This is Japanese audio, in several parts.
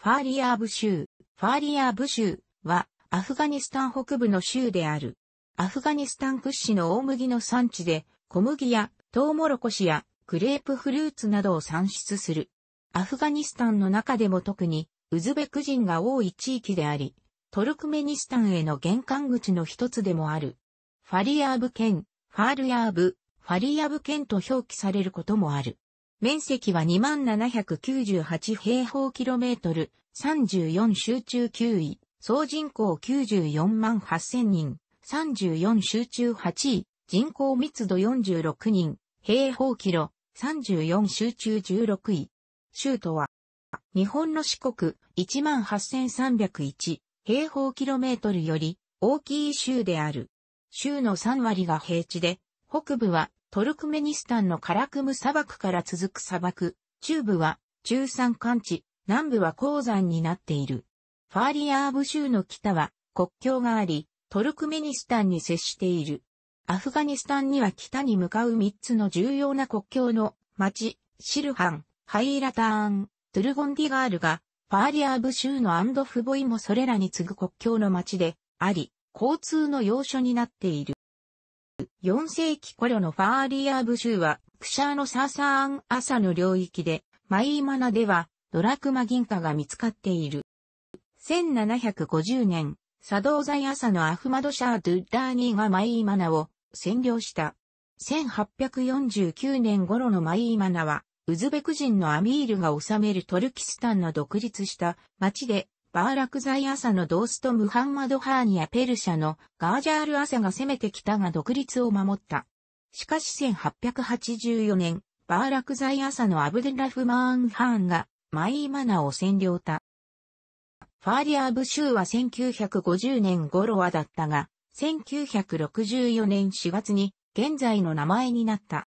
ファーリアーブ州。ファーリアーブ州はアフガニスタン北部の州である。アフガニスタン屈指の大麦の産地で小麦やトウモロコシやグレープフルーツなどを産出する。アフガニスタンの中でも特にウズベク人が多い地域であり、トルクメニスタンへの玄関口の一つでもある。ファリアーブ県、ファールヤーブ、ファリアーブ県と表記されることもある。面積は2798平方キロメートル、34集中9位、総人口94万8000人、34集中8位、人口密度46人、平方キロ、34集中16位。州都は、日本の四国18301平方キロメートルより大きい州である。州の3割が平地で、北部はトルクメニスタンのカラクム砂漠から続く砂漠、中部は中山間地、南部は鉱山になっている。ファーリアーブ州の北は国境があり、トルクメニスタンに接している。アフガニスタンには北に向かう3つの重要な国境の町、シルハン、ハイラターン、トゥルゴンディガールが、ファーリアーブ州のアンドフボイもそれらに次ぐ国境の町であり、交通の要所になっている。4世紀頃のファーリアーブ州は、クシャーのサーサーン朝の領域で、マイーマナでは、ドラクマ銀貨が見つかっている。1750年、サドザイ・ア朝のアフマドシャー・ドゥッダーニーがマイーマナを占領した。1849年頃のマイーマナは、ウズベク人のアミールが治めるトルキスタンの独立した町でバーラクザイ朝のドーストムハンマド・ハーニやペルシャのガージャール朝が攻めてきたが独立を守った。しかし1884年、バーラクザイ朝のアブデラフマーン・ハーンがマイーマナを占領た。ファーリアーブ州は1950年頃はだったが、1964年4月に現在の名前になった。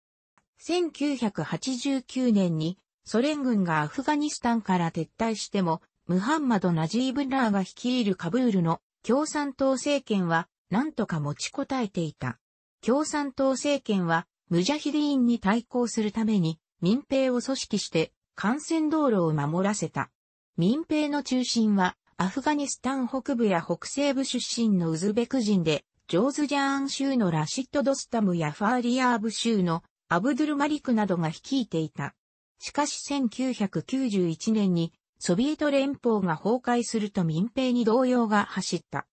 1989年にソ連軍がアフガニスタンから撤退してもムハンマド・ナジーブ・ラーが率いるカブールの共産党政権は何とか持ちこたえていた。共産党政権はムジャヒディーンに対抗するために民兵を組織して幹線道路を守らせた。民兵の中心はアフガニスタン北部や北西部出身のウズベク人で、ジョーズジャーン州のラシッド・ドスタムやファーリアーブ州のアブドゥル・マリクなどが率いていた。しかし1991年にソビエト連邦が崩壊すると民兵に動揺が走った。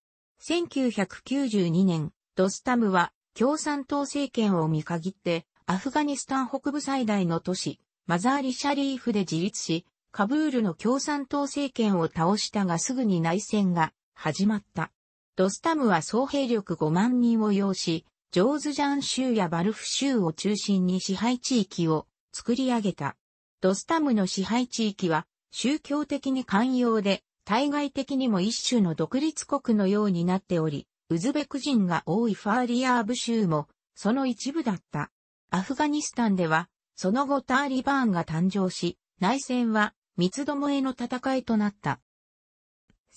1992年、ドスタムは共産党政権を見限って、アフガニスタン北部最大の都市、マザーリシャリーフで自立し、カブールの共産党政権を倒したがすぐに内戦が始まった。ドスタムは総兵力5万人を要し、ジョーズジャン州やバルフ州を中心に支配地域を作り上げた。ドスタムの支配地域は宗教的に寛容で、対外的にも一種の独立国のようになっており、ウズベク人が多いファーリアーブ州も、その一部だった。アフガニスタンでは、その後ターリバーンが誕生し、内戦は、三つどもえの戦いとなった。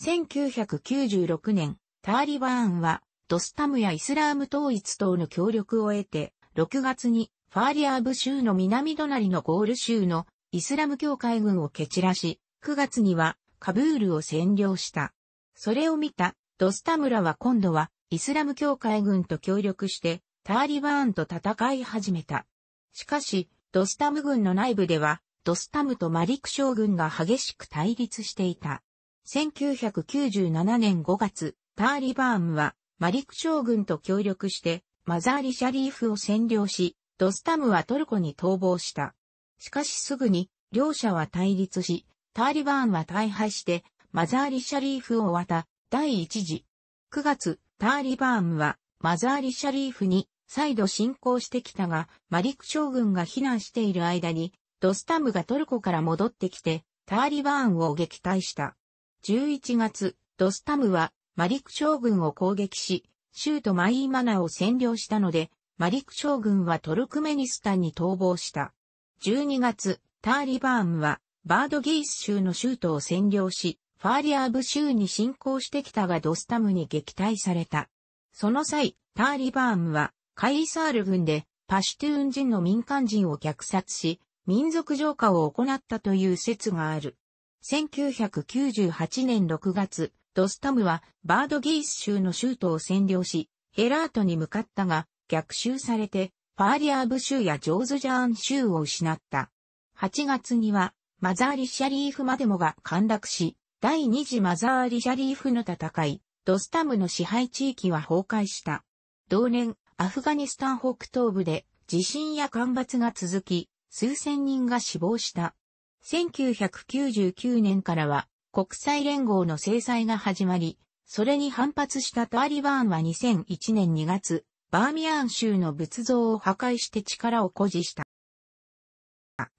1996年、ターリバーンは、ドスタムやイスラーム統一等の協力を得て、6月に、ファーリアーブ州の南隣のゴール州のイスラム教会軍を蹴散らし、9月にはカブールを占領した。それを見たドスタムラは今度はイスラム教会軍と協力してターリバーンと戦い始めた。しかし、ドスタム軍の内部では、ドスタムとマリク将軍が激しく対立していた。1997年5月、ターリバーンはマリク将軍と協力してマザーリ・シャリーフを占領し、ドスタムはトルコに逃亡した。しかしすぐに、両者は対立し、ターリバーンは大敗して、マザーリ・シャリーフを渡、第一次。9月、ターリバーンは、マザーリ・シャリーフに、再度侵攻してきたが、マリク将軍が避難している間に、ドスタムがトルコから戻ってきて、ターリバーンを撃退した。11月、ドスタムは、マリク将軍を攻撃し、州都マイーマナを占領したので、マリク将軍はトルクメニスタンに逃亡した。12月、ターリバーンは、バードギース州の州都を占領し、ファーリアーブ州に侵攻してきたがドスタムに撃退された。その際、ターリバーンは、カイサール軍で、パシュトゥーン人の民間人を虐殺し、民族浄化を行ったという説がある。1998年6月、ドスタムはバードギース州の州都を占領し、ヘラートに向かったが、逆襲されてファーリアーブ州やジョーズジャーン州を失った。8月には、マザーリ・シャリーフまでもが陥落し、第二次マザーリ・シャリーフの戦い、ドスタムの支配地域は崩壊した。同年、アフガニスタン北東部で地震や干ばつが続き、数千人が死亡した。1999年からは国際連合の制裁が始まり、それに反発したタリバンは2001年2月、バーミヤン州の仏像を破壊して力を誇示した。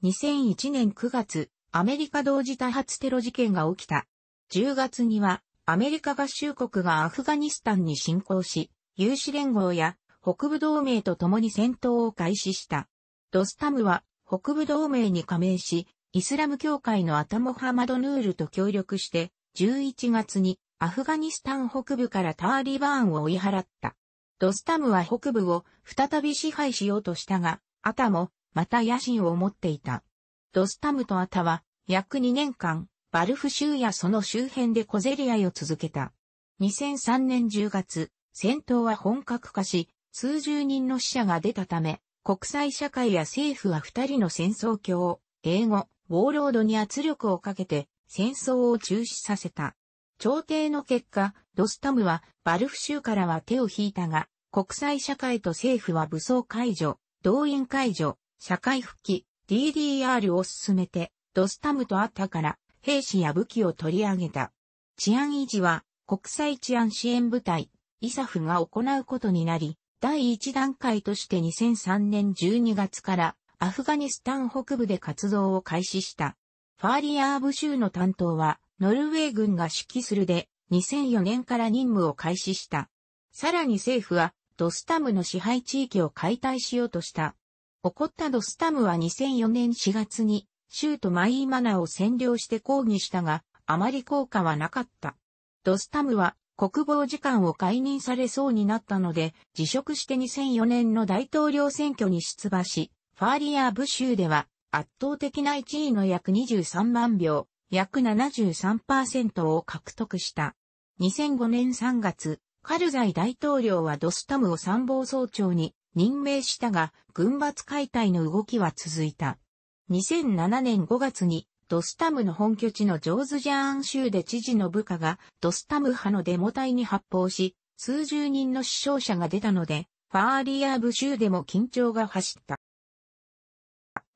2001年9月、アメリカ同時多発テロ事件が起きた。10月には、アメリカ合衆国がアフガニスタンに侵攻し、有志連合や北部同盟と共に戦闘を開始した。ドスタムは北部同盟に加盟し、イスラム教会のアタモハマドヌールと協力して、11月にアフガニスタン北部からターリバーンを追い払った。ドスタムは北部を再び支配しようとしたが、アタも、また野心を持っていた。ドスタムとアタは、約2年間、バルフ州やその周辺で小競り合いを続けた。2003年10月、戦闘は本格化し、数十人の死者が出たため、国際社会や政府は二人の戦争協を、英語、ウォーロードに圧力をかけて、戦争を中止させた。調停の結果、ドスタムはバルフ州からは手を引いたが、国際社会と政府は武装解除、動員解除、社会復帰、DDR を進めて、ドスタムと会ったから、兵士や武器を取り上げた。治安維持は、国際治安支援部隊、イサフが行うことになり、第一段階として2003年12月からアフガニスタン北部で活動を開始した。ファーリアーブ州の担当はノルウェー軍が指揮するで、2004年から任務を開始した。さらに政府は、ドスタムの支配地域を解体しようとした。起こったドスタムは2004年4月に、州都マイーマナを占領して抗議したが、あまり効果はなかった。ドスタムは、国防次官を解任されそうになったので、辞職して2004年の大統領選挙に出馬し、ファーリアー部州では、圧倒的な1位の約23万票、約73%を獲得した。2005年3月、カルザイ大統領はドスタムを参謀総長に任命したが、軍閥解体の動きは続いた。2007年5月に、ドスタムの本拠地のジョーズジャーン州で知事の部下がドスタム派のデモ隊に発砲し、数十人の死傷者が出たので、ファーリアーブ州でも緊張が走った。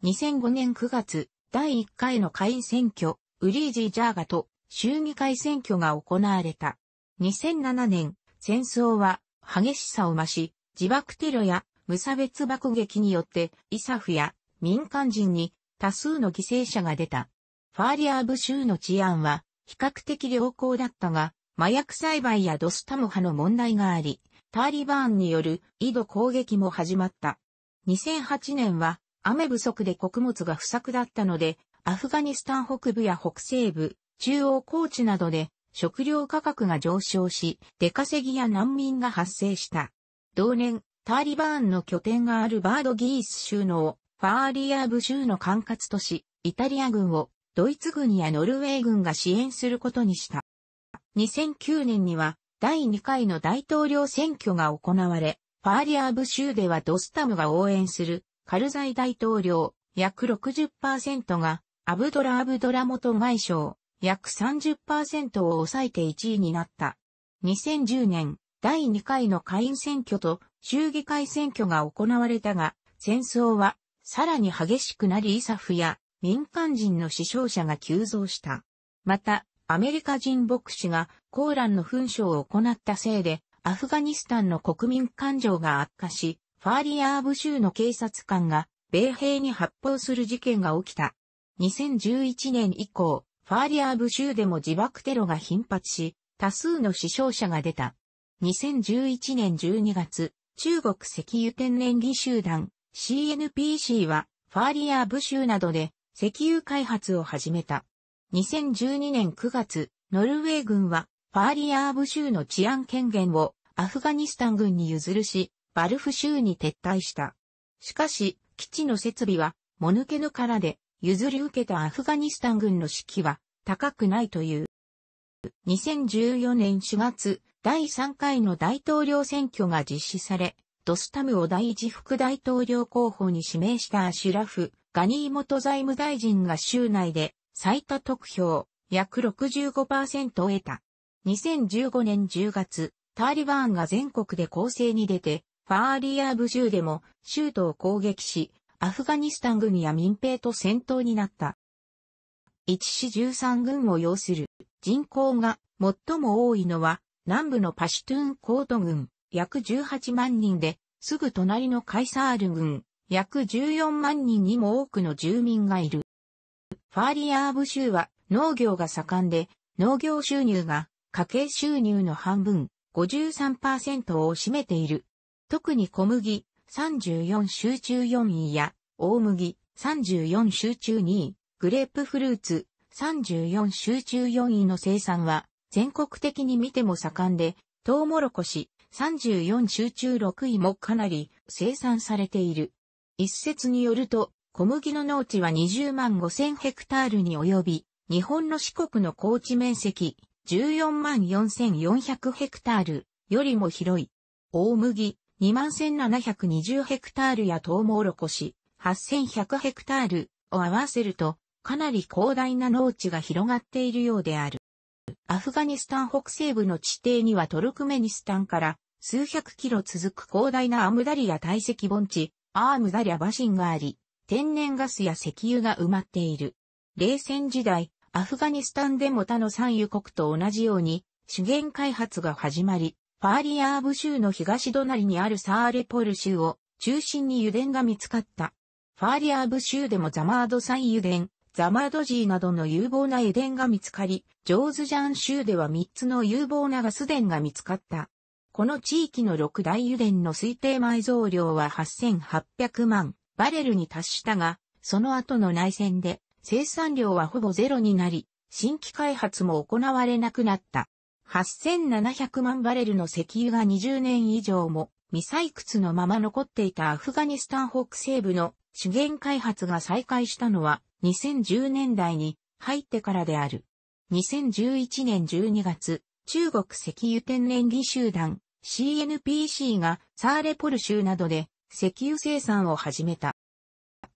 2005年9月、第1回の下院選挙、ウリージー・ジャーガと衆議会選挙が行われた。2007年、戦争は激しさを増し、自爆テロや無差別爆撃によってイサフや民間人に多数の犠牲者が出た。ファーリアーブ州の治安は比較的良好だったが、麻薬栽培やドスタム派の問題があり、タリバーンによる井戸攻撃も始まった。2008年は雨不足で穀物が不作だったので、アフガニスタン北部や北西部、中央高地などで食料価格が上昇し、出稼ぎや難民が発生した。同年、タリバーンの拠点があるバードギース州のファーリアーブ州の管轄都市、イタリア軍をドイツ軍やノルウェー軍が支援することにした。2009年には第2回の大統領選挙が行われ、ファーリアーブ州ではドスタムが応援するカルザイ大統領約60%がアブドラ・アブドラ元外相、約30%を抑えて1位になった。2010年、第2回の下院選挙と衆議会選挙が行われたが、戦争はさらに激しくなりイサフや民間人の死傷者が急増した。また、アメリカ人牧師がコーランの紛争を行ったせいで、アフガニスタンの国民感情が悪化し、ファーリアーブ州の警察官が米兵に発砲する事件が起きた。2011年以降、ファーリアーブ州でも自爆テロが頻発し、多数の死傷者が出た。2011年12月、中国石油天然技集団 CNPC はファーリアーブ州などで石油開発を始めた。2012年9月、ノルウェー軍はファーリアーブ州の治安権限をアフガニスタン軍に譲るし、バルフ州に撤退した。しかし、基地の設備は、もぬけの殻で、譲り受けたアフガニスタン軍の士気は高くないという。2014年4月、第3回の大統領選挙が実施され、ドスタムを第一副大統領候補に指名したアシュラフ、ガニー元財務大臣が州内で最多得票、約65%を得た。2015年10月、タリバーンが全国で攻勢に出て、ファーリアーブ州でも州都を攻撃し、アフガニスタン軍や民兵と戦闘になった。1市13軍を要する人口が最も多いのは南部のパシュトゥーンコート軍約18万人で、すぐ隣のカイサール軍約14万人にも多くの住民がいる。ファーリアーブ州は農業が盛んで、農業収入が家計収入の半分、53%を占めている。特に小麦、34集中4位や、大麦、34集中2位、グレープフルーツ、34集中4位の生産は、全国的に見ても盛んで、トウモロコシ、34集中6位もかなり生産されている。一説によると、小麦の農地は20万5千ヘクタールに及び、日本の四国の高地面積14万4400ヘクタールよりも広い。大麦、21,720ヘクタールやトウモロコシ、8,100ヘクタールを合わせると、かなり広大な農地が広がっているようである。アフガニスタン北西部の地底にはトルクメニスタンから数百キロ続く広大なアムダリア堆積盆地、アームダリアバシンがあり、天然ガスや石油が埋まっている。冷戦時代、アフガニスタンでも他の産油国と同じように資源開発が始まり、ファーリアーブ州の東隣にあるサーレポル州を中心に油田が見つかった。ファーリアーブ州でもザマードイ油田、ザマードジーなどの有望な油田が見つかり、ジョーズジャン州では3つの有望なガス田が見つかった。この地域の6大油田の推定埋蔵量は8800万バレルに達したが、その後の内戦で生産量はほぼゼロになり、新規開発も行われなくなった。8700万バレルの石油が20年以上も未採掘のまま残っていたアフガニスタン北西部の資源開発が再開したのは2010年代に入ってからである。2011年12月、中国石油天然技集団 CNPC がサーレポル州などで石油生産を始めた。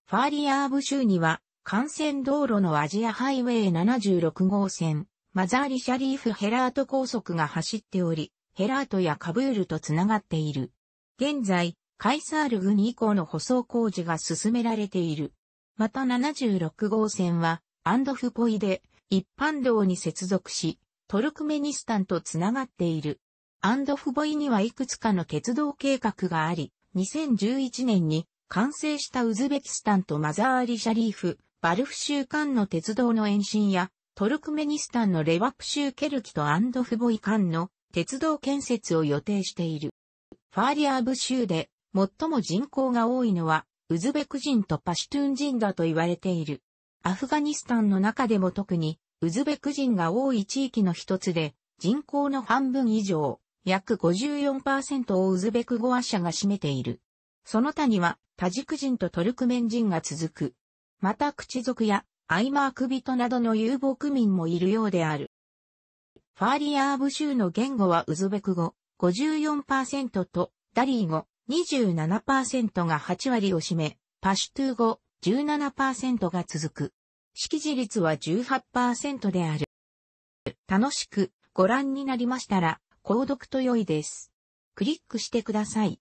ファーリアーブ州には幹線道路のアジアハイウェイ76号線、マザーリ・シャリーフ・ヘラート高速が走っており、ヘラートやカブールとつながっている。現在、カイサール郡以降の舗装工事が進められている。また76号線は、アンドフポイで、一般道に接続し、トルクメニスタンとつながっている。アンドフボイにはいくつかの鉄道計画があり、2011年に完成したウズベキスタンとマザー・リ・シャリーフ、バルフ州間の鉄道の延伸やトルクメニスタンのレワプ州ケルキとアンドフボイ間の鉄道建設を予定している。ファーリアーブ州で最も人口が多いのはウズベク人とパシュトゥン人だと言われている。アフガニスタンの中でも特にウズベク人が多い地域の一つで人口の半分以上、約54%をウズベク語話者が占めている。その他にはタジク人とトルクメン人が続く。また口族やアイマーク人などの遊牧民もいるようである。ファーリアーブ州の言語はウズベク語54%とダリー語27%が8割を占め、パシュトゥー語17%が続く。識字率は18%である。楽しくご覧になりましたら、購読と良いです。クリックしてください。